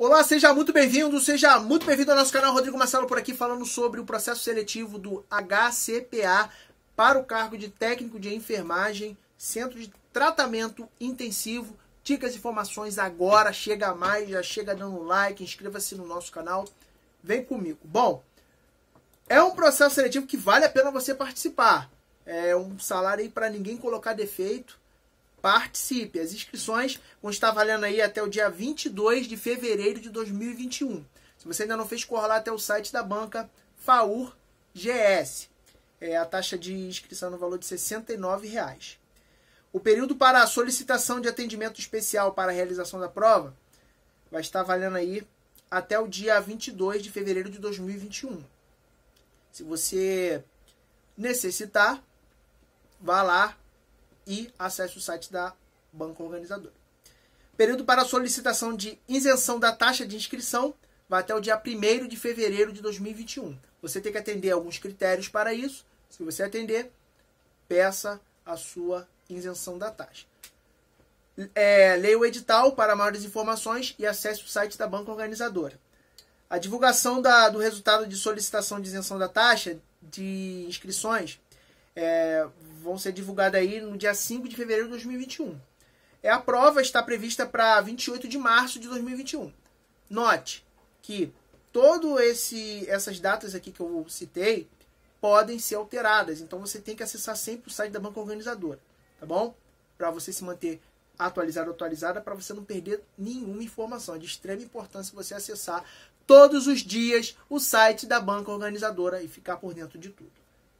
Olá, seja muito bem-vindo, seja muito bem-vindo ao nosso canal Rodrigo Marcelo por aqui falando sobre o processo seletivo do HCPA para o cargo de técnico de enfermagem, centro de tratamento intensivo. Dicas e informações agora, chega mais, já chega dando like, inscreva-se no nosso canal, vem comigo. Bom, é um processo seletivo que vale a pena você participar. É um salário aí para ninguém colocar defeito. Participe. As inscrições vão estar valendo aí até o dia 22 de fevereiro de 2021. Se você ainda não fez, corra lá até o site da banca FAUR GS. É a taxa de inscrição no valor de R$ 69,00. O período para a solicitação de atendimento especial para a realização da prova vai estar valendo aí até o dia 22 de fevereiro de 2021. Se você necessitar, vá lá, e acesse o site da banca organizadora. Período para solicitação de isenção da taxa de inscrição vai até o dia 1 de fevereiro de 2021. Você tem que atender alguns critérios para isso. Se você atender, peça a sua isenção da taxa. É, leia o edital para maiores informações e acesse o site da banca organizadora. A divulgação da, do resultado de solicitação de isenção da taxa de inscrições é, vão ser divulgadas aí no dia 5 de fevereiro de 2021. É, a prova está prevista para 28 de março de 2021. Note que todo esse essas datas aqui que eu citei podem ser alteradas, então você tem que acessar sempre o site da banca organizadora, tá bom? Para você se manter atualizado, atualizada, para você não perder nenhuma informação. É de extrema importância você acessar todos os dias o site da banca organizadora e ficar por dentro de tudo.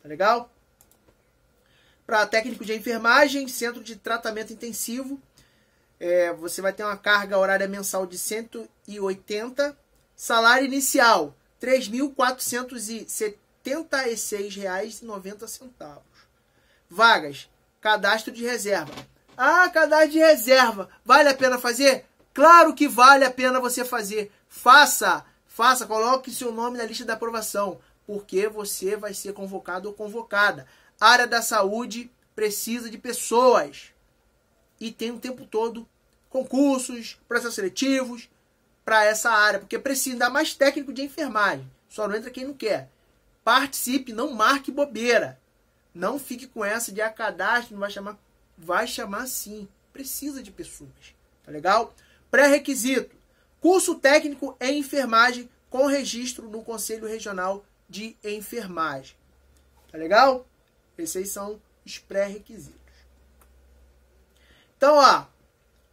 Tá legal? Para técnico de enfermagem, centro de tratamento intensivo, é, você vai ter uma carga horária mensal de 180. Salário inicial, R$ 3.476,90. Vagas, cadastro de reserva. Ah, cadastro de reserva, vale a pena fazer? Claro que vale a pena você fazer. Faça, faça, coloque seu nome na lista da aprovação, porque você vai ser convocado ou convocada área da saúde precisa de pessoas e tem o tempo todo concursos, processos seletivos para essa área, porque precisa dar mais técnico de enfermagem. Só não entra quem não quer. Participe, não marque bobeira. Não fique com essa de a ah, não vai chamar. Vai chamar sim. Precisa de pessoas. Tá legal? Pré-requisito: curso técnico em enfermagem com registro no Conselho Regional de Enfermagem. Tá legal? Esses são os pré-requisitos. Então, ó,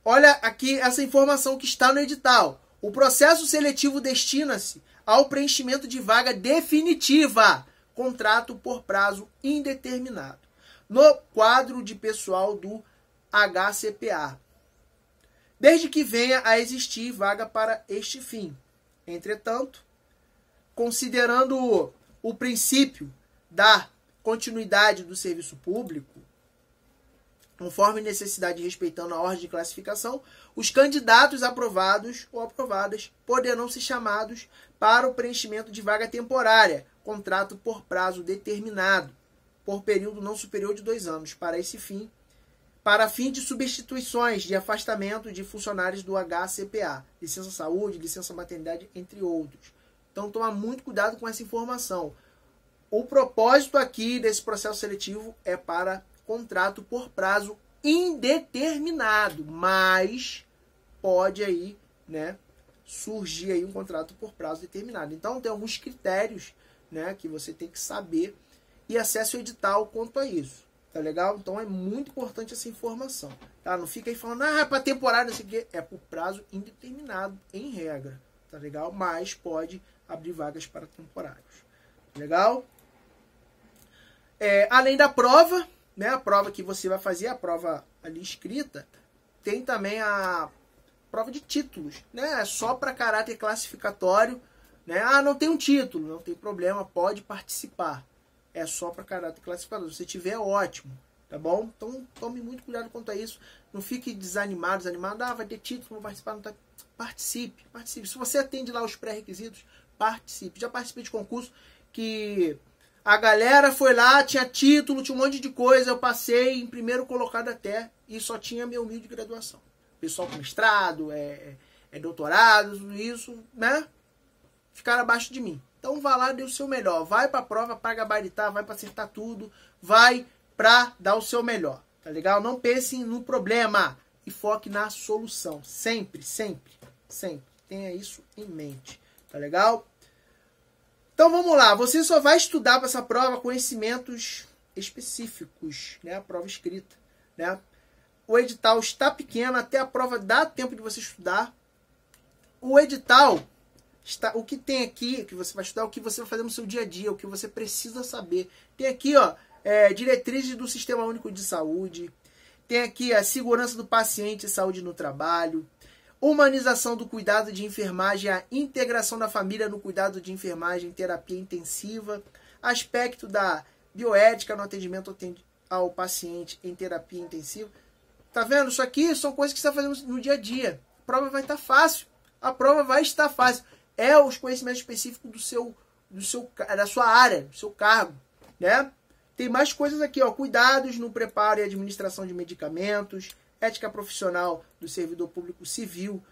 olha aqui essa informação que está no edital. O processo seletivo destina-se ao preenchimento de vaga definitiva, contrato por prazo indeterminado, no quadro de pessoal do HCPA, desde que venha a existir vaga para este fim. Entretanto, considerando o princípio da continuidade do serviço público, conforme necessidade respeitando a ordem de classificação, os candidatos aprovados ou aprovadas poderão ser chamados para o preenchimento de vaga temporária, contrato por prazo determinado, por período não superior de dois anos, para esse fim, para fim de substituições de afastamento de funcionários do HCPA, licença saúde, licença maternidade, entre outros. Então, tomar muito cuidado com essa informação. O propósito aqui desse processo seletivo é para contrato por prazo indeterminado, mas pode aí, né, surgir aí um contrato por prazo determinado. Então tem alguns critérios, né, que você tem que saber e acesso ao edital quanto a isso. Tá legal? Então é muito importante essa informação. Tá? Não fica aí falando, ah, é para temporada, não sei o quê. É por prazo indeterminado, em regra. Tá legal? Mas pode abrir vagas para temporários. Tá legal? É, além da prova, né, a prova que você vai fazer, a prova ali escrita, tem também a prova de títulos, né? É só para caráter classificatório, né? Ah, não tem um título, não tem problema, pode participar. É só para caráter classificatório. Se tiver, ótimo, tá bom? Então tome muito cuidado quanto a isso. Não fique desanimado, desanimado. Ah, vai ter título, não participar, não tá. Participe, participe. Se você atende lá os pré-requisitos, participe. Já participei de concurso que a galera foi lá, tinha título, tinha um monte de coisa. Eu passei em primeiro colocado até e só tinha meu humilde graduação. Pessoal com mestrado, é, é, é doutorado, tudo isso, né? Ficaram abaixo de mim. Então vá lá, dê o seu melhor. Vai pra prova pra gabaritar, vai pra acertar tudo. Vai pra dar o seu melhor, tá legal? Não pensem no problema e foque na solução. Sempre, sempre, sempre. Tenha isso em mente, tá legal? Então vamos lá, você só vai estudar para essa prova conhecimentos específicos, né? A prova escrita, né? O edital está pequeno, até a prova dá tempo de você estudar. O edital está o que tem aqui, que você vai estudar, o que você vai fazer no seu dia a dia, o que você precisa saber. Tem aqui, ó, é, diretrizes do Sistema Único de Saúde. Tem aqui a segurança do paciente e saúde no trabalho humanização do cuidado de enfermagem, a integração da família no cuidado de enfermagem, terapia intensiva, aspecto da bioética no atendimento ao paciente em terapia intensiva. Tá vendo? Isso aqui são coisas que você está fazendo no dia a dia. A prova vai estar tá fácil. A prova vai estar fácil. É os conhecimentos específicos do seu, do seu, da sua área, do seu cargo, né? Tem mais coisas aqui, ó. Cuidados no preparo e administração de medicamentos, ética profissional do servidor público civil,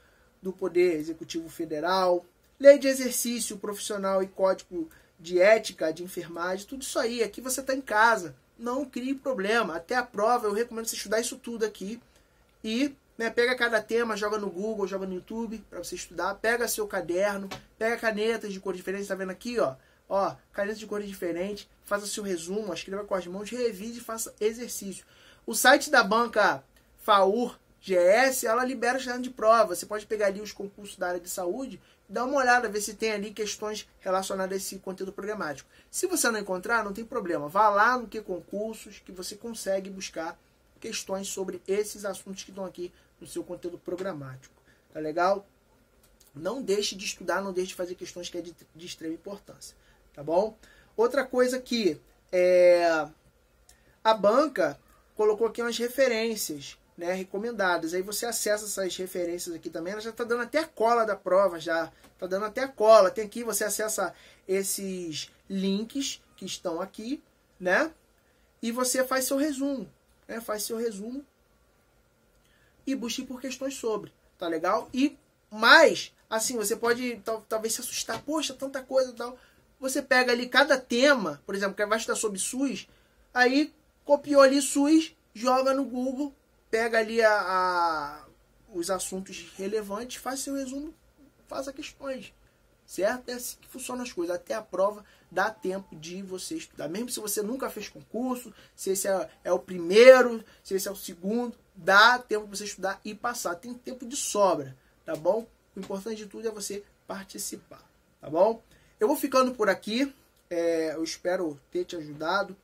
do Poder Executivo Federal, lei de exercício profissional e código de ética de enfermagem, tudo isso aí. Aqui você está em casa, não crie problema. Até a prova, eu recomendo você estudar isso tudo aqui e né, pega cada tema, joga no Google, joga no YouTube para você estudar. Pega seu caderno, pega canetas de cor diferente tá vendo aqui, ó? Ó, canetas de cores diferentes, faça seu resumo, escreva com as mãos, revise e faça exercício. O site da banca FAUR, GS, ela libera o de prova. Você pode pegar ali os concursos da área de saúde, dar uma olhada, ver se tem ali questões relacionadas a esse conteúdo programático. Se você não encontrar, não tem problema. Vá lá no que concursos que você consegue buscar questões sobre esses assuntos que estão aqui no seu conteúdo programático. Tá legal? Não deixe de estudar, não deixe de fazer questões que é de, de extrema importância. Tá bom? Outra coisa que é, a banca colocou aqui umas referências né, recomendadas. Aí você acessa essas referências aqui também. Ela já está dando até a cola da prova, já está dando até a cola. Tem aqui, você acessa esses links que estão aqui, né? E você faz seu resumo, né? Faz seu resumo e busque por questões sobre, tá legal? E mais, assim, você pode tal, talvez se assustar, poxa, tanta coisa e tal. Você pega ali cada tema, por exemplo, que é vai estudar sobre SUS, aí copiou ali SUS, joga no Google, pega ali a, a os assuntos relevantes, faz seu resumo, faça questões. Certo? É assim que funcionam as coisas. Até a prova dá tempo de você estudar. Mesmo se você nunca fez concurso, se esse é, é o primeiro, se esse é o segundo, dá tempo de você estudar e passar. Tem tempo de sobra, tá bom? O importante de tudo é você participar, tá bom? Eu vou ficando por aqui. É, eu espero ter te ajudado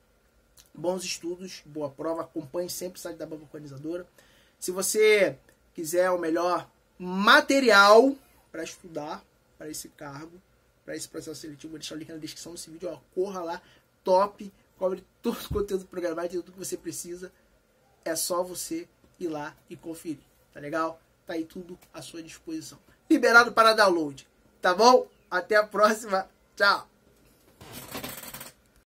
bons estudos, boa prova, acompanhe sempre o site da Banca Organizadora. Se você quiser o melhor material para estudar para esse cargo, para esse processo seletivo, vou deixar o link na descrição desse vídeo, ó, corra lá, top, cobre todo o conteúdo programado, tudo que você precisa, é só você ir lá e conferir, tá legal? Tá aí tudo à sua disposição. Liberado para download, tá bom? Até a próxima, tchau!